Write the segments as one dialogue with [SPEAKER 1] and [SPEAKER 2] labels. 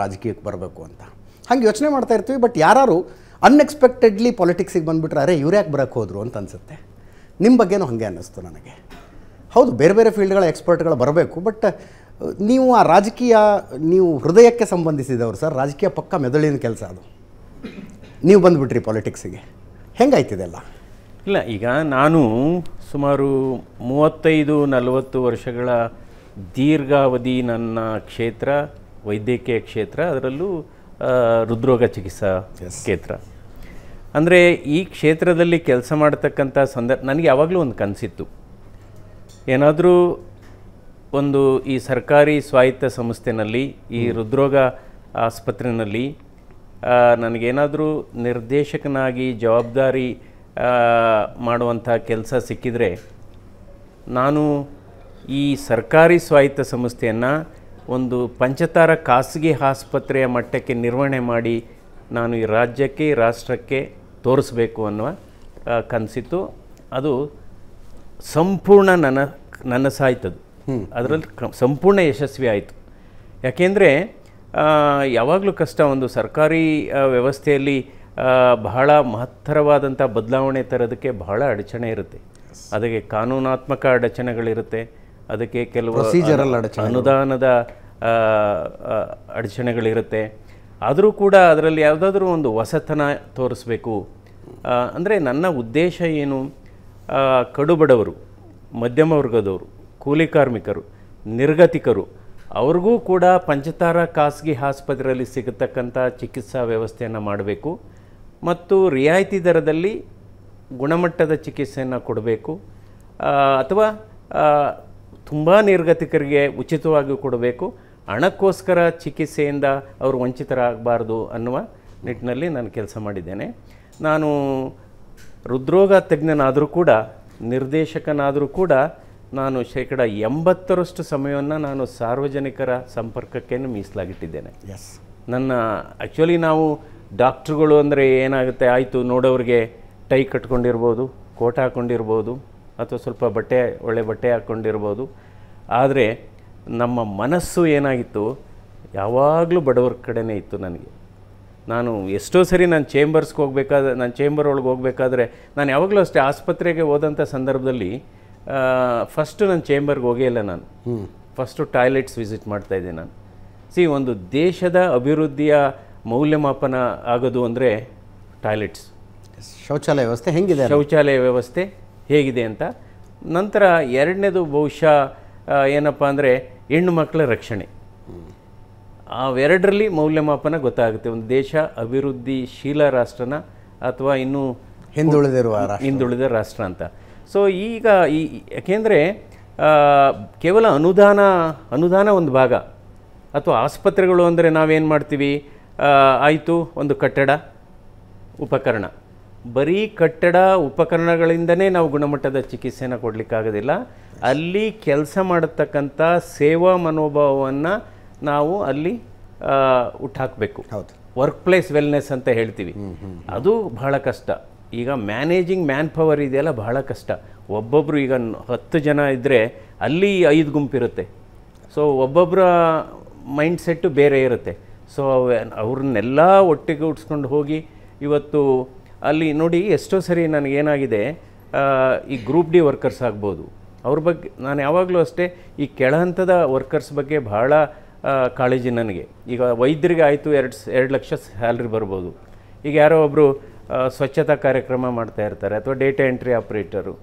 [SPEAKER 1] ರಾಜಕೀಯಕ್ಕೆ ಬರಬೇಕು ಅಂತ ಹಂಗೆ ಯೋಚನೆ ಮಾಡ್ತಾ ಇರ್ತೀವಿ ಬಟ್ ಯಾರು ಅನ್ಎಕ್ಸ್ಪೆಕ್ಟೆಡ್ಲಿ ಪಾಲಿಟಿಕ್ಸಿಗೆ ಬಂದುಬಿಟ್ರೆ ಅರೆ ಇವ್ರು ಯಾಕೆ ಬರೋಕ್ಕೆ ಹೋದರು ಅಂತ ಅನಿಸುತ್ತೆ ನಿಮ್ಮ ಬಗ್ಗೆನೂ ಹಾಗೆ ಅನ್ನಿಸ್ತು ನನಗೆ ಹೌದು ಬೇರೆ ಬೇರೆ ಫೀಲ್ಡ್ಗಳ ಎಕ್ಸ್ಪರ್ಟ್ಗಳು ಬರಬೇಕು ಬಟ್ ನೀವು ಆ ರಾಜಕೀಯ ನೀವು ಹೃದಯಕ್ಕೆ ಸಂಬಂಧಿಸಿದವರು ಸರ್ ರಾಜಕೀಯ ಪಕ್ಕ ಮೆದುಳಿನ ಕೆಲಸ ಅದು ನೀವು ಬಂದುಬಿಟ್ರಿ ಪಾಲಿಟಿಕ್ಸಿಗೆ ಹೆಂಗಾಯ್ತಿದೆಲ್ಲ ಇಲ್ಲ ಈಗ ನಾನು ಸುಮಾರು ಮೂವತ್ತೈದು ನಲವತ್ತು ವರ್ಷಗಳ ದೀರ್ಘಾವಧಿ ನನ್ನ ಕ್ಷೇತ್ರ ವೈದ್ಯಕೀಯ ಕ್ಷೇತ್ರ ಅದರಲ್ಲೂ ಹೃದ್ರೋಗ ಚಿಕಿತ್ಸಾ ಕ್ಷೇತ್ರ ಅಂದರೆ ಈ ಕ್ಷೇತ್ರದಲ್ಲಿ ಕೆಲಸ ಮಾಡತಕ್ಕಂಥ ಸಂದರ್ಭ ನನಗೆ ಯಾವಾಗಲೂ ಒಂದು ಕನಸಿತ್ತು ಏನಾದರೂ ಒಂದು ಈ ಸರ್ಕಾರಿ ಸ್ವಾಯತ್ತ ಸಂಸ್ಥೆನಲ್ಲಿ ಈ ಹೃದ್ರೋಗ ಆಸ್ಪತ್ರೆಯಲ್ಲಿ ನನಗೇನಾದರೂ ನಿರ್ದೇಶಕನಾಗಿ ಜವಾಬ್ದಾರಿ ಮಾಡುವಂಥ ಕೆಲಸ ಸಿಕ್ಕಿದರೆ ನಾನು ಈ ಸರ್ಕಾರಿ ಸ್ವಾಯತ್ತ ಸಂಸ್ಥೆಯನ್ನು ಒಂದು ಪಂಚತಾರ ಖಾಸಗಿ ಆಸ್ಪತ್ರೆಯ ಮಟ್ಟಕ್ಕೆ ನಿರ್ವಹಣೆ ಮಾಡಿ ನಾನು ಈ ರಾಜ್ಯಕ್ಕೆ ಈ ರಾಷ್ಟ್ರಕ್ಕೆ ತೋರಿಸಬೇಕು ಅನ್ನುವ ಕನಸಿತ್ತು ಅದು ಸಂಪೂರ್ಣ ನನ್ನ ನನಸಾಯ್ತದು ಅದರಲ್ಲಿ ಸಂಪೂರ್ಣ ಯಶಸ್ವಿ ಆಯಿತು ಯಾಕೆಂದರೆ ಯಾವಾಗಲೂ ಕಷ್ಟ ಒಂದು ಸರ್ಕಾರಿ ವ್ಯವಸ್ಥೆಯಲ್ಲಿ ಬಹಳ ಮಹತ್ತರವಾದಂಥ ಬದಲಾವಣೆ ತರೋದಕ್ಕೆ ಬಹಳ ಅಡಚಣೆ ಇರುತ್ತೆ ಅದಕ್ಕೆ ಕಾನೂನಾತ್ಮಕ ಅಡಚಣೆಗಳಿರುತ್ತೆ ಅದಕ್ಕೆ ಕೆಲವು ಅನುದಾನದ ಅಡಚಣೆಗಳಿರುತ್ತೆ ಆದರೂ ಕೂಡ ಅದರಲ್ಲಿ ಯಾವುದಾದ್ರೂ ಒಂದು ಹೊಸತನ ತೋರಿಸ್ಬೇಕು ಅಂದರೆ ನನ್ನ ಉದ್ದೇಶ ಏನು ಕಡುಬಡವರು ಮಧ್ಯಮ ವರ್ಗದವರು ಕೂಲಿ ಕಾರ್ಮಿಕರು ನಿರ್ಗತಿಕರು ಅವ್ರಿಗೂ ಕೂಡ ಪಂಚತಾರ ಖಾಸಗಿ ಆಸ್ಪತ್ರೆಯಲ್ಲಿ ಸಿಗತಕ್ಕಂಥ ಚಿಕಿತ್ಸಾ ವ್ಯವಸ್ಥೆಯನ್ನು ಮಾಡಬೇಕು ಮತ್ತು ರಿಯಾಯಿತಿ ದರದಲ್ಲಿ ಗುಣಮಟ್ಟದ ಚಿಕಿತ್ಸೆಯನ್ನು ಕೊಡಬೇಕು ಅಥವಾ ತುಂಬ ನಿರ್ಗತಿಕರಿಗೆ ಉಚಿತವಾಗಿ ಕೊಡಬೇಕು ಹಣಕ್ಕೋಸ್ಕರ ಚಿಕಿತ್ಸೆಯಿಂದ ಅವರು ವಂಚಿತರಾಗಬಾರ್ದು ಅನ್ನುವ ನಿಟ್ಟಿನಲ್ಲಿ ನಾನು ಕೆಲಸ ಮಾಡಿದ್ದೇನೆ ನಾನು ಹೃದ್ರೋಗ ತಜ್ಞನಾದರೂ ಕೂಡ ನಿರ್ದೇಶಕನಾದರೂ ಕೂಡ ನಾನು ಶೇಕಡ ಎಂಬತ್ತರಷ್ಟು ಸಮಯವನ್ನು ನಾನು ಸಾರ್ವಜನಿಕರ ಸಂಪರ್ಕಕ್ಕೆ ಮೀಸಲಾಗಿಟ್ಟಿದ್ದೇನೆ ಎಸ್ ನನ್ನ ಆ್ಯಕ್ಚುಲಿ ನಾವು ಡಾಕ್ಟ್ರುಗಳು ಅಂದರೆ ಏನಾಗುತ್ತೆ ಆಯಿತು ನೋಡೋರಿಗೆ ಟೈ ಕಟ್ಕೊಂಡಿರ್ಬೋದು ಕೋಟ್ ಹಾಕ್ಕೊಂಡಿರ್ಬೋದು ಅಥವಾ ಸ್ವಲ್ಪ ಬಟ್ಟೆ ಒಳ್ಳೆ ಬಟ್ಟೆ ಹಾಕ್ಕೊಂಡಿರ್ಬೋದು ಆದರೆ ನಮ್ಮ ಮನಸ್ಸು ಏನಾಗಿತ್ತು ಯಾವಾಗಲೂ ಬಡವರ ಕಡೆನೇ ಇತ್ತು ನನಗೆ ನಾನು ಎಷ್ಟೋ ಸರಿ ನಾನು ಚೇಂಬರ್ಸ್ಗೆ ಹೋಗ್ಬೇಕಾದ್ರೆ ನಾನು ಚೇಂಬರ್ ಒಳಗೆ ಹೋಗಬೇಕಾದ್ರೆ ನಾನು ಯಾವಾಗಲೂ ಅಷ್ಟೇ ಆಸ್ಪತ್ರೆಗೆ ಹೋದಂಥ ಸಂದರ್ಭದಲ್ಲಿ ಫಸ್ಟು ನಾನು ಚೇಂಬರ್ಗೆ ಹೋಗೇ ಇಲ್ಲ ನಾನು ಫಸ್ಟು ಟಾಯ್ಲೆಟ್ಸ್ ವಿಸಿಟ್ ಮಾಡ್ತಾಯಿದ್ದೆ ನಾನು ಸಿ ಒಂದು ದೇಶದ ಅಭಿವೃದ್ಧಿಯ ಮೌಲ್ಯಮಾಪನ ಆಗೋದು ಅಂದರೆ ಟಾಯ್ಲೆಟ್ಸ್ ಶೌಚಾಲಯ ವ್ಯವಸ್ಥೆ ಹೆಂಗಿದೆ ಶೌಚಾಲಯ ವ್ಯವಸ್ಥೆ ಹೇಗಿದೆ ಅಂತ ನಂತರ ಎರಡನೇದು ಬಹುಶಃ ಏನಪ್ಪ ಅಂದರೆ ಹೆಣ್ಣು ಮಕ್ಕಳ ರಕ್ಷಣೆ ಅವೆರಡರಲ್ಲಿ ಮೌಲ್ಯಮಾಪನ ಗೊತ್ತಾಗುತ್ತೆ ಒಂದು ದೇಶ ಅಭಿವೃದ್ಧಿಶೀಲ ರಾಷ್ಟ್ರನ ಅಥವಾ ಇನ್ನೂ ಹಿಂದುಳಿದಿರುವ ಹಿಂದುಳಿದ ರಾಷ್ಟ್ರ ಅಂತ ಸೊ ಈಗ ಈ ಯಾಕೆಂದರೆ ಕೇವಲ ಅನುದಾನ ಅನುದಾನ ಒಂದು ಭಾಗ ಅಥವಾ ಆಸ್ಪತ್ರೆಗಳು ಅಂದರೆ ನಾವೇನು ಮಾಡ್ತೀವಿ ಆಯಿತು ಒಂದು ಕಟ್ಟಡ ಉಪಕರಣ ಬರೀ ಕಟ್ಟಡ ಉಪಕರಣಗಳಿಂದನೇ ನಾವು ಗುಣಮಟ್ಟದ ಚಿಕಿತ್ಸೆನ ಕೊಡಲಿಕ್ಕಾಗೋದಿಲ್ಲ ಅಲ್ಲಿ ಕೆಲಸ ಮಾಡತಕ್ಕಂಥ ಸೇವಾ ಮನೋಭಾವವನ್ನು ನಾವು ಅಲ್ಲಿ ಹುಟ್ಟಾಕಬೇಕು ಹೌದು ವರ್ಕ್ ಪ್ಲೇಸ್ ವೆಲ್ನೆಸ್ ಅಂತ ಹೇಳ್ತೀವಿ ಅದು ಬಹಳ ಕಷ್ಟ ಈಗ ಮ್ಯಾನೇಜಿಂಗ್ ಮ್ಯಾನ್ ಪವರ್ ಇದೆಯಲ್ಲ ಬಹಳ ಕಷ್ಟ ಒಬ್ಬೊಬ್ಬರು ಈಗ ಹತ್ತು ಜನ ಇದ್ದರೆ ಅಲ್ಲಿ ಐದು ಗುಂಪಿರುತ್ತೆ ಸೊ ಒಬ್ಬೊಬ್ಬರ ಮೈಂಡ್ಸೆಟ್ಟು ಬೇರೆ ಇರುತ್ತೆ ಸೊ ಅವ್ರನ್ನೆಲ್ಲ ಒಟ್ಟಿಗೆ ಉಟ್ಸ್ಕೊಂಡು ಹೋಗಿ ಇವತ್ತು ಅಲ್ಲಿ ನೋಡಿ ಎಷ್ಟೋ ಸರಿ ನನಗೇನಾಗಿದೆ ಈ ಗ್ರೂಪ್ ಡಿ ವರ್ಕರ್ಸ್ ಆಗ್ಬೋದು ಅವ್ರ ಬಗ್ಗೆ ನಾನು ಯಾವಾಗಲೂ ಅಷ್ಟೇ ಈ ಕೆಳಹಂತದ ವರ್ಕರ್ಸ್ ಬಗ್ಗೆ ಬಹಳ ಕಾಳಜಿ ನನಗೆ ಈಗ ವೈದ್ಯರಿಗೆ ಆಯಿತು ಎರಡು ಎರಡು ಲಕ್ಷ ಸ್ಯಾಲ್ರಿ ಬರ್ಬೋದು ಈಗ ಯಾರೋ ಒಬ್ಬರು ಸ್ವಚ್ಛತಾ ಕಾರ್ಯಕ್ರಮ ಮಾಡ್ತಾ ಇರ್ತಾರೆ ಅಥವಾ ಡೇಟಾ ಎಂಟ್ರಿ ಆಪ್ರೇಟರು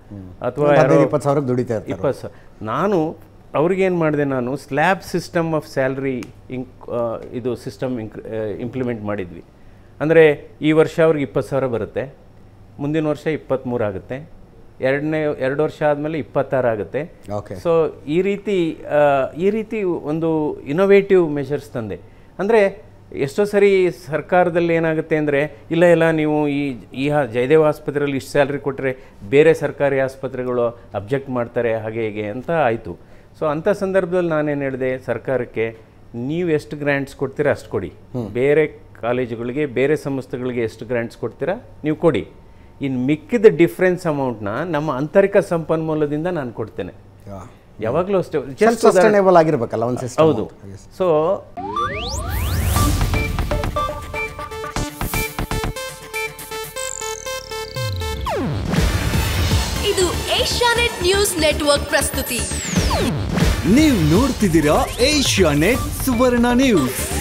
[SPEAKER 1] ಅಥವಾ ಇಪ್ಪತ್ತು ಸಾವಿರ ದುಡಿತಾ ಇರ್ತಾರೆ ಇಪ್ಪತ್ತು ಸಾವಿರ ನಾನು ಅವ್ರಿಗೇನು ಮಾಡಿದೆ ನಾನು ಸ್ಲ್ಯಾಬ್ ಸಿಸ್ಟಮ್ ಆಫ್ ಸ್ಯಾಲ್ರಿ ಇಂಕ್ ಇದು ಸಿಸ್ಟಮ್ ಇಂಕ್ ಇಂಪ್ಲಿಮೆಂಟ್ ಮಾಡಿದ್ವಿ ಅಂದರೆ ಈ ವರ್ಷ ಅವ್ರಿಗೆ ಇಪ್ಪತ್ತು ಸಾವಿರ ಬರುತ್ತೆ ಮುಂದಿನ ವರ್ಷ ಇಪ್ಪತ್ತ್ಮೂರು ಆಗುತ್ತೆ ಎರಡನೇ ಎರಡು ವರ್ಷ ಆದಮೇಲೆ ಇಪ್ಪತ್ತಾರು ಆಗುತ್ತೆ ಸೊ ಈ ರೀತಿ ಈ ರೀತಿ ಒಂದು ಇನೋವೇಟಿವ್ ಮೆಷರ್ಸ್ ತಂದೆ ಅಂದರೆ ಎಷ್ಟೋ ಸರಿ ಸರ್ಕಾರದಲ್ಲಿ ಏನಾಗುತ್ತೆ ಅಂದರೆ ಇಲ್ಲ ಇಲ್ಲ ನೀವು ಈ ಈ ಜಯದೇವ ಆಸ್ಪತ್ರೆಯಲ್ಲಿ ಇಷ್ಟು ಸ್ಯಾಲ್ರಿ ಕೊಟ್ಟರೆ ಬೇರೆ ಸರ್ಕಾರಿ ಆಸ್ಪತ್ರೆಗಳು ಅಬ್ಜೆಕ್ಟ್ ಮಾಡ್ತಾರೆ ಹಾಗೆ ಹೀಗೆ ಅಂತ ಆಯಿತು ಸೊ ಅಂಥ ಸಂದರ್ಭದಲ್ಲಿ ನಾನೇನು ಹೇಳಿದೆ ಸರ್ಕಾರಕ್ಕೆ ನೀವು ಎಷ್ಟು ಗ್ರ್ಯಾಂಟ್ಸ್ ಕೊಡ್ತೀರ ಅಷ್ಟು ಕೊಡಿ ಬೇರೆ ಕಾಲೇಜುಗಳಿಗೆ ಬೇರೆ ಸಂಸ್ಥೆಗಳಿಗೆ ಎಷ್ಟು ಗ್ರ್ಯಾಂಟ್ಸ್ ಕೊಡ್ತೀರಾ ನೀವು ಕೊಡಿ ಇನ್ನು ಮಿಕ್ಕಿದ ಡಿಫ್ರೆನ್ಸ್ ಅಮೌಂಟ್ನ ನಮ್ಮ ಆಂತರಿಕ ಸಂಪನ್ಮೂಲದಿಂದ ನಾನು ಕೊಡ್ತೇನೆ ಯಾವಾಗಲೂ ಅಷ್ಟೇ ಸಸ್ಟೈನೇಬಲ್ ಆಗಿರ್ಬೇಕಲ್ಲ ಒಂದು ಹೌದು ಸೊ ಇದು ಏಷ್ಯಾನೆಟ್ ನ್ಯೂಸ್ ನೆಟ್ವರ್ಕ್ ಪ್ರಸ್ತುತಿ ನೀವು ನೋಡ್ತಿದ್ದೀರಾ ಏಷ್ಯಾನೆಟ್ ಸುವರ್ಣ ನ್ಯೂಸ್